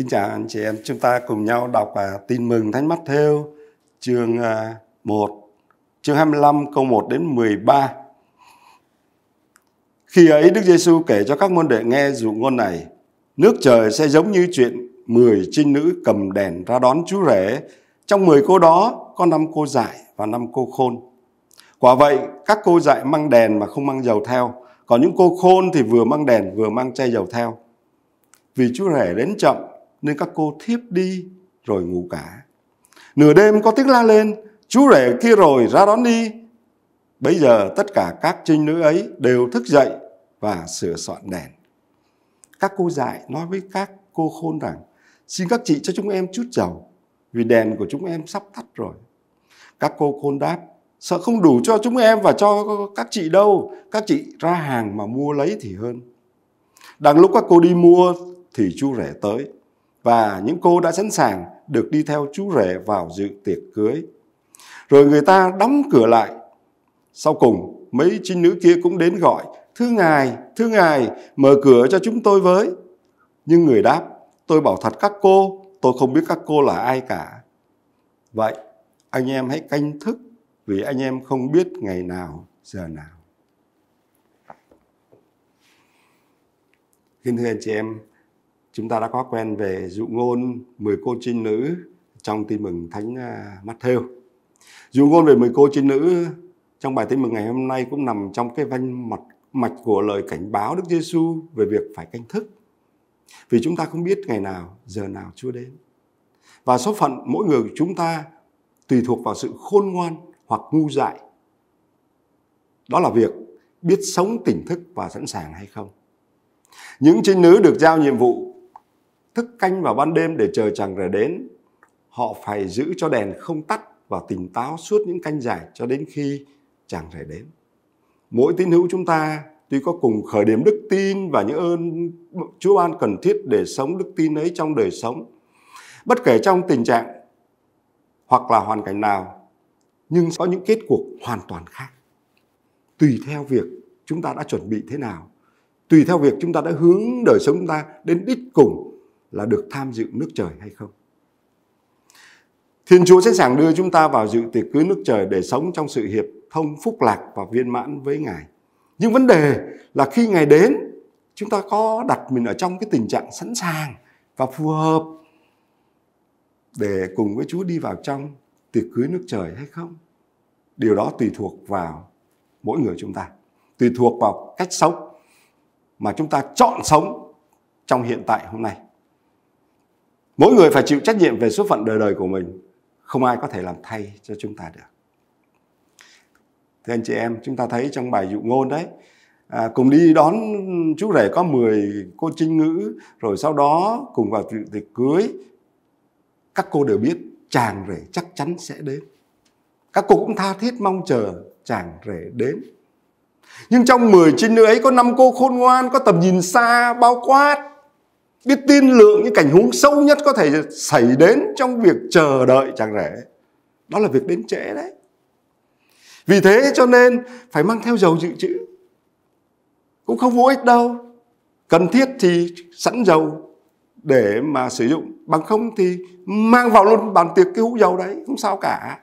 Kính chào anh chị em, chúng ta cùng nhau đọc à, tin mừng Thánh theo chương à, 1, chương 25 câu 1 đến 13. Khi ấy Đức Giêsu kể cho các môn đệ nghe dụ ngôn này, nước trời sẽ giống như chuyện 10 trinh nữ cầm đèn ra đón chú rể, trong 10 cô đó có năm cô dại và năm cô khôn. Quả vậy, các cô dại mang đèn mà không mang dầu theo, còn những cô khôn thì vừa mang đèn vừa mang chai dầu theo. Vì chú rể đến chậm nên các cô thiếp đi rồi ngủ cả. Nửa đêm có tiếng la lên, chú rể kia rồi ra đón đi. Bây giờ tất cả các trinh nữ ấy đều thức dậy và sửa soạn đèn. Các cô dạy nói với các cô khôn rằng, xin các chị cho chúng em chút dầu, vì đèn của chúng em sắp tắt rồi. Các cô khôn đáp, sợ không đủ cho chúng em và cho các chị đâu, các chị ra hàng mà mua lấy thì hơn. Đang lúc các cô đi mua thì chú rể tới và những cô đã sẵn sàng được đi theo chú rể vào dự tiệc cưới. Rồi người ta đóng cửa lại. Sau cùng, mấy trinh nữ kia cũng đến gọi, Thưa ngài, thưa ngài, mở cửa cho chúng tôi với. Nhưng người đáp, tôi bảo thật các cô, tôi không biết các cô là ai cả. Vậy, anh em hãy canh thức vì anh em không biết ngày nào, giờ nào. Kính thưa anh chị em, chúng ta đã có quen về dụ ngôn 10 cô trinh nữ trong tin mừng Thánh à, Matthew. Dụ ngôn về 10 cô trinh nữ trong bài tin mừng ngày hôm nay cũng nằm trong cái vanh mặt mạch của lời cảnh báo Đức Giêsu về việc phải canh thức. Vì chúng ta không biết ngày nào, giờ nào Chúa đến. Và số phận mỗi người của chúng ta tùy thuộc vào sự khôn ngoan hoặc ngu dại. Đó là việc biết sống tỉnh thức và sẵn sàng hay không. Những trinh nữ được giao nhiệm vụ thức canh vào ban đêm để chờ chàng rể đến họ phải giữ cho đèn không tắt và tỉnh táo suốt những canh dài cho đến khi chàng rể đến mỗi tín hữu chúng ta tuy có cùng khởi điểm đức tin và những ơn Chúa ban cần thiết để sống đức tin ấy trong đời sống bất kể trong tình trạng hoặc là hoàn cảnh nào nhưng có những kết cuộc hoàn toàn khác tùy theo việc chúng ta đã chuẩn bị thế nào tùy theo việc chúng ta đã hướng đời sống chúng ta đến đích cùng là được tham dự nước trời hay không. Thiên Chúa sẵn sàng đưa chúng ta vào dự tiệc cưới nước trời để sống trong sự hiệp thông phúc lạc và viên mãn với Ngài. Nhưng vấn đề là khi Ngài đến, chúng ta có đặt mình ở trong cái tình trạng sẵn sàng và phù hợp để cùng với Chúa đi vào trong tiệc cưới nước trời hay không? Điều đó tùy thuộc vào mỗi người chúng ta, tùy thuộc vào cách sống mà chúng ta chọn sống trong hiện tại hôm nay. Mỗi người phải chịu trách nhiệm về số phận đời đời của mình. Không ai có thể làm thay cho chúng ta được. Thưa anh chị em, chúng ta thấy trong bài dụ ngôn đấy, à, cùng đi đón chú rể có 10 cô trinh ngữ, rồi sau đó cùng vào tiệc cưới. Các cô đều biết chàng rể chắc chắn sẽ đến. Các cô cũng tha thiết mong chờ chàng rể đến. Nhưng trong 10 trinh nữ ấy có năm cô khôn ngoan, có tầm nhìn xa, bao quát biết tin lượng những cảnh huống sâu nhất có thể xảy đến trong việc chờ đợi chẳng rẻ đó là việc đến trễ đấy vì thế cho nên phải mang theo dầu dự trữ cũng không vô ích đâu cần thiết thì sẵn dầu để mà sử dụng bằng không thì mang vào luôn bàn tiệc cái hũ dầu đấy không sao cả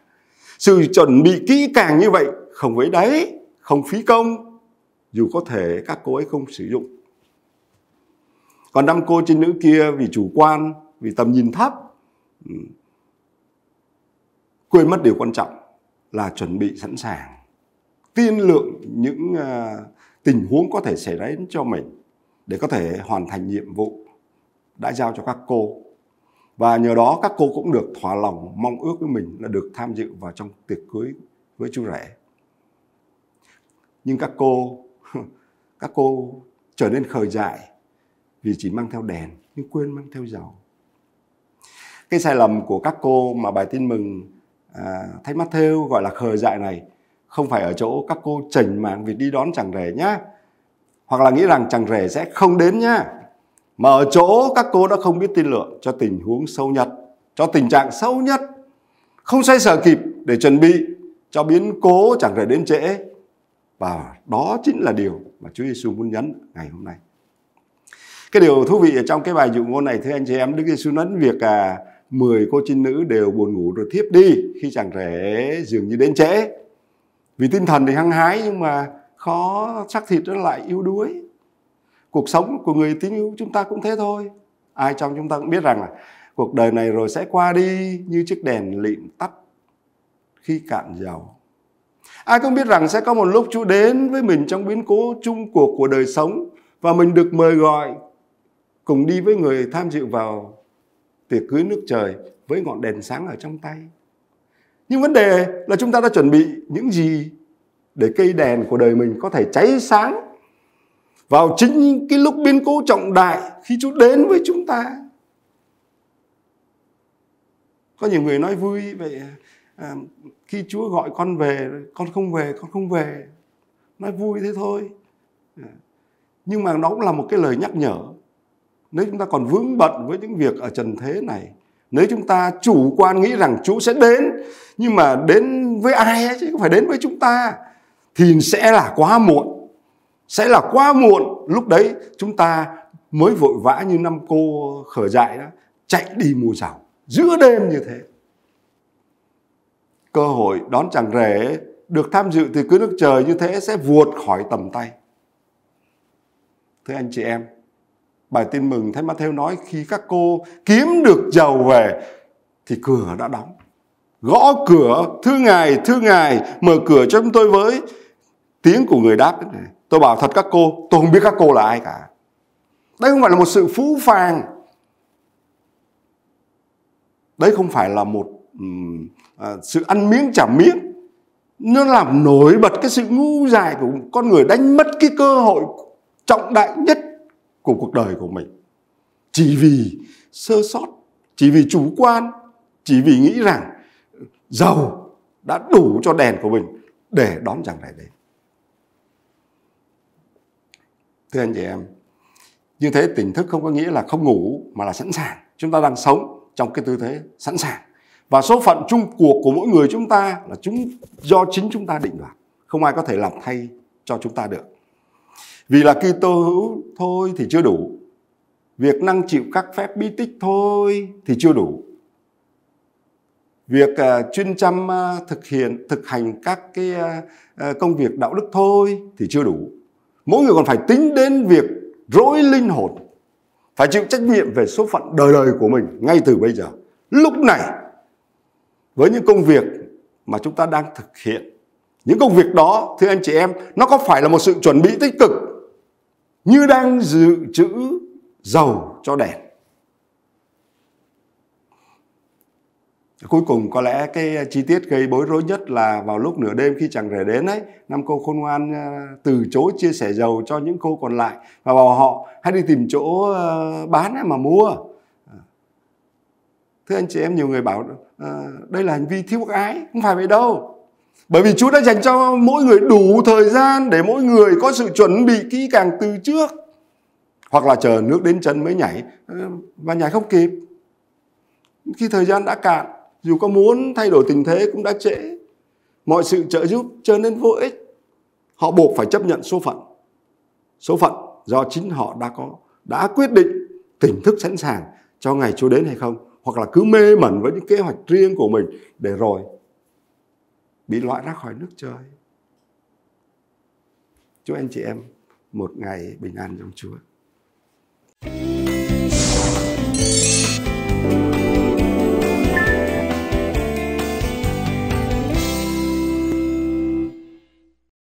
sự chuẩn bị kỹ càng như vậy không với đấy không phí công dù có thể các cô ấy không sử dụng còn năm cô trên nữ kia vì chủ quan vì tầm nhìn thấp ừ, quên mất điều quan trọng là chuẩn bị sẵn sàng tiên lượng những à, tình huống có thể xảy đến cho mình để có thể hoàn thành nhiệm vụ đã giao cho các cô và nhờ đó các cô cũng được thỏa lòng mong ước với mình là được tham dự vào trong tiệc cưới với chú rể nhưng các cô các cô trở nên khờ dại vì chỉ mang theo đèn nhưng quên mang theo dầu cái sai lầm của các cô mà bài tin mừng à, thay mắt theo gọi là khờ dại này không phải ở chỗ các cô chỉnh mạng việc đi đón chàng rể nhá hoặc là nghĩ rằng chàng rể sẽ không đến nhá mà ở chỗ các cô đã không biết tin lượng cho tình huống sâu nhất cho tình trạng sâu nhất không xoay sở kịp để chuẩn bị cho biến cố chẳng rể đến trễ và đó chính là điều mà Chúa Giêsu muốn nhấn ngày hôm nay cái điều thú vị ở trong cái bài dụ ngôn này thưa anh chị em đức giêsu nói việc à 10 cô trinh nữ đều buồn ngủ rồi thiếp đi khi chàng rể dường như đến trễ vì tinh thần thì hăng hái nhưng mà khó xác thịt nó lại yếu đuối cuộc sống của người tín hữu chúng ta cũng thế thôi ai trong chúng ta cũng biết rằng là cuộc đời này rồi sẽ qua đi như chiếc đèn lịm tắt khi cạn dầu ai cũng biết rằng sẽ có một lúc chú đến với mình trong biến cố chung cuộc của đời sống và mình được mời gọi cùng đi với người tham dự vào tiệc cưới nước trời với ngọn đèn sáng ở trong tay. Nhưng vấn đề là chúng ta đã chuẩn bị những gì để cây đèn của đời mình có thể cháy sáng vào chính cái lúc biến cố trọng đại khi Chúa đến với chúng ta. Có nhiều người nói vui vậy à, khi Chúa gọi con về, con không về, con không về. Nói vui thế thôi. À, nhưng mà nó cũng là một cái lời nhắc nhở nếu chúng ta còn vướng bận với những việc ở trần thế này nếu chúng ta chủ quan nghĩ rằng Chúa sẽ đến nhưng mà đến với ai ấy, chứ không phải đến với chúng ta thì sẽ là quá muộn sẽ là quá muộn lúc đấy chúng ta mới vội vã như năm cô khởi dại đó chạy đi mua rào giữa đêm như thế cơ hội đón chàng rể được tham dự thì cứ nước trời như thế sẽ vuột khỏi tầm tay thưa anh chị em Bài tin mừng Thánh Matthew nói khi các cô kiếm được giàu về thì cửa đã đóng. Gõ cửa, thưa ngài, thưa ngài, mở cửa cho chúng tôi với. Tiếng của người đáp này. Tôi bảo thật các cô, tôi không biết các cô là ai cả. Đây không phải là một sự phú phàng. Đấy không phải là một um, sự ăn miếng trả miếng. Nó làm nổi bật cái sự ngu dại của con người đánh mất cái cơ hội trọng đại nhất của cuộc đời của mình chỉ vì sơ sót chỉ vì chủ quan chỉ vì nghĩ rằng giàu đã đủ cho đèn của mình để đón chàng này đến thưa anh chị em như thế tỉnh thức không có nghĩa là không ngủ mà là sẵn sàng chúng ta đang sống trong cái tư thế sẵn sàng và số phận chung cuộc của mỗi người chúng ta là chúng do chính chúng ta định đoạt không ai có thể làm thay cho chúng ta được vì là Kitô hữu thôi thì chưa đủ. Việc năng chịu các phép bí tích thôi thì chưa đủ. Việc uh, chuyên chăm uh, thực hiện thực hành các cái uh, công việc đạo đức thôi thì chưa đủ. Mỗi người còn phải tính đến việc rỗi linh hồn, phải chịu trách nhiệm về số phận đời đời của mình ngay từ bây giờ, lúc này với những công việc mà chúng ta đang thực hiện những công việc đó thưa anh chị em nó có phải là một sự chuẩn bị tích cực như đang dự trữ dầu cho đèn. Cuối cùng có lẽ cái chi tiết gây bối rối nhất là vào lúc nửa đêm khi chàng rể đến ấy, năm cô khôn ngoan ờ, từ chối chia sẻ dầu cho những cô còn lại và bảo họ hãy đi tìm chỗ ờ, bán mà mua. Thưa anh chị em, nhiều người bảo ờ, đây là hành vi thiếu ái, không phải vậy đâu bởi vì Chúa đã dành cho mỗi người đủ thời gian để mỗi người có sự chuẩn bị kỹ càng từ trước. Hoặc là chờ nước đến chân mới nhảy và nhảy không kịp. Khi thời gian đã cạn, dù có muốn thay đổi tình thế cũng đã trễ. Mọi sự trợ giúp trở nên vô ích. Họ buộc phải chấp nhận số phận. Số phận do chính họ đã có, đã quyết định tỉnh thức sẵn sàng cho ngày Chúa đến hay không. Hoặc là cứ mê mẩn với những kế hoạch riêng của mình để rồi bị loại ra khỏi nước trời chúc anh chị em một ngày bình an trong Chúa. thank you